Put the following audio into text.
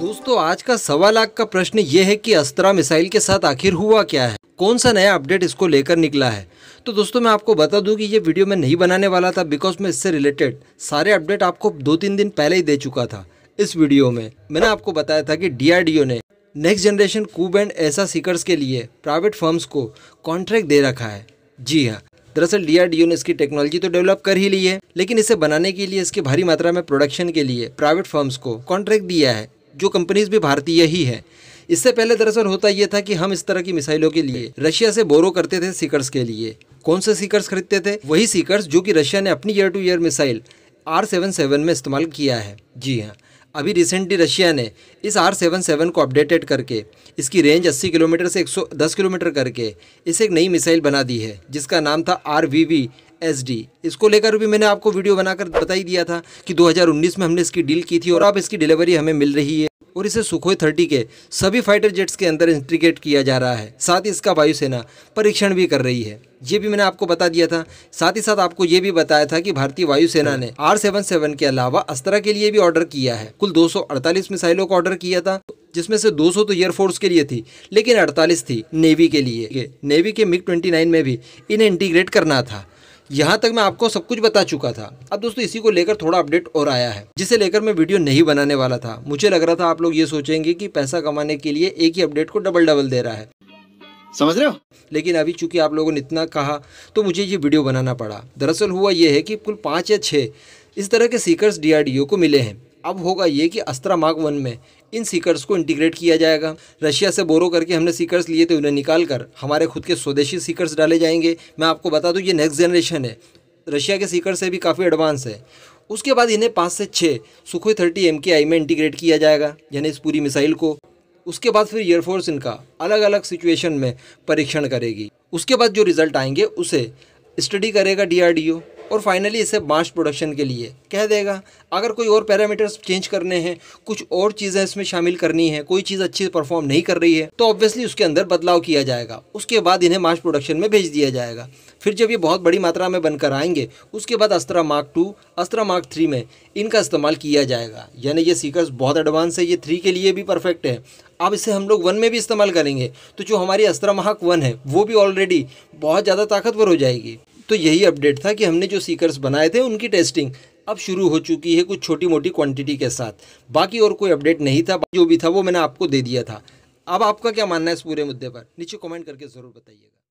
दोस्तों आज का सवा लाख का प्रश्न ये है कि अस्त्रा मिसाइल के साथ आखिर हुआ क्या है कौन सा नया अपडेट इसको लेकर निकला है तो दोस्तों मैं आपको बता दूं कि ये वीडियो मैं नहीं बनाने वाला था बिकॉज मैं इससे रिलेटेड सारे अपडेट आपको दो तीन दिन पहले ही दे चुका था इस वीडियो में मैंने आपको बताया था कि डी ने नेक्स्ट जनरेशन कूब एंड ऐसा सीकर्स के लिए प्राइवेट फर्म्स को कॉन्ट्रैक्ट दे रखा है जी हाँ दरअसल डी ने इसकी टेक्नोलॉजी तो डेवलप कर ही ली है लेकिन इसे बनाने के लिए इसके भारी मात्रा में प्रोडक्शन के लिए प्राइवेट फर्म्स को कॉन्ट्रैक्ट दिया है जो कंपनीज भी भारतीय ही है इससे पहले दरअसल होता यह था कि हम इस तरह की मिसाइलों के लिए रशिया से बोरो करते थे सीकर्स के लिए कौन से सीकर्स खरीदते थे वही सीकर्स जो कि रशिया ने अपनी air to air missile R seven seven में इस्तेमाल किया है जी हाँ अभी रिसेंटली रशिया ने इस आर सेवन सेवन को अपडेटेड करके इसकी रेंज 80 किलोमीटर से 110 किलोमीटर करके इसे एक नई मिसाइल बना दी है जिसका नाम था आर वी वी डी इसको लेकर भी मैंने आपको वीडियो बनाकर बता ही दिया था कि 2019 में हमने इसकी डील की थी और अब इसकी डिलीवरी हमें मिल रही है और इसे सुखोई थर्टी के सभी फाइटर जेट्स के अंदर इंटीग्रेट किया जा रहा है साथ ही इसका वायुसेना परीक्षण भी कर रही है ये भी मैंने आपको बता दिया था साथ ही साथ आपको ये भी बताया था कि भारतीय वायुसेना ने आर सेवन सेवन के अलावा अस्त्रा के लिए भी ऑर्डर किया है कुल 248 मिसाइलों का ऑर्डर किया था जिसमें से 200 तो एयरफोर्स के लिए थी लेकिन 48 थी नेवी के लिए नेवी के मिग 29 में भी इन्हें इंटीग्रेट करना था यहाँ तक मैं आपको सब कुछ बता चुका था अब दोस्तों इसी को लेकर थोड़ा अपडेट और आया है जिसे लेकर मैं वीडियो नहीं बनाने वाला था मुझे लग रहा था आप लोग ये सोचेंगे कि पैसा कमाने के लिए एक ही अपडेट को डबल डबल दे रहा है समझ रहे हो लेकिन अभी चूंकि आप लोगों ने इतना कहा तो मुझे ये वीडियो बनाना पड़ा दरअसल हुआ ये है कि कुल पाँच या छः इस तरह के सीकर्स डी को मिले हैं अब होगा ये कि अस्त्रा मार्क वन में इन सीकर्स को इंटीग्रेट किया जाएगा रशिया से बोरो करके हमने सीकर्स लिए थे तो उन्हें निकाल कर हमारे खुद के स्वदेशी सीकर्स डाले जाएंगे मैं आपको बता दूँ ये नेक्स्ट जनरेशन है रशिया के सीकर से भी काफ़ी एडवांस है उसके बाद इन्हें पाँच से छः सुखोई थर्टी एम के आई में इंटीग्रेट किया जाएगा यानी इस पूरी मिसाइल को उसके बाद फिर एयरफोर्स इनका अलग अलग सिचुएशन में परीक्षण करेगी उसके बाद जो रिजल्ट आएंगे उसे स्टडी करेगा डीआरडीओ और फाइनली इसे बाँस प्रोडक्शन के लिए कह देगा अगर कोई और पैरामीटर्स चेंज करने हैं कुछ और चीज़ें इसमें शामिल करनी है कोई चीज़ अच्छी परफॉर्म नहीं कर रही है तो ऑब्वियसली उसके अंदर बदलाव किया जाएगा उसके बाद इन्हें मास प्रोडक्शन में भेज दिया जाएगा फिर जब ये बहुत बड़ी मात्रा में बनकर आएंगे उसके बाद Astra mark two Astra mark three में इनका इस्तेमाल किया जाएगा यानी ये सीकर्स बहुत एडवांस है ये थ्री के लिए भी परफेक्ट है अब इसे हम लोग वन में भी इस्तेमाल करेंगे तो जो हमारी अस्त्रा मार्क वन है वो भी ऑलरेडी बहुत ज़्यादा ताकतवर हो जाएगी तो यही अपडेट था कि हमने जो सीकर्स बनाए थे उनकी टेस्टिंग अब शुरू हो चुकी है कुछ छोटी मोटी क्वांटिटी के साथ बाकी और कोई अपडेट नहीं था जो भी था वो मैंने आपको दे दिया था अब आपका क्या मानना है इस पूरे मुद्दे पर नीचे कमेंट करके ज़रूर बताइएगा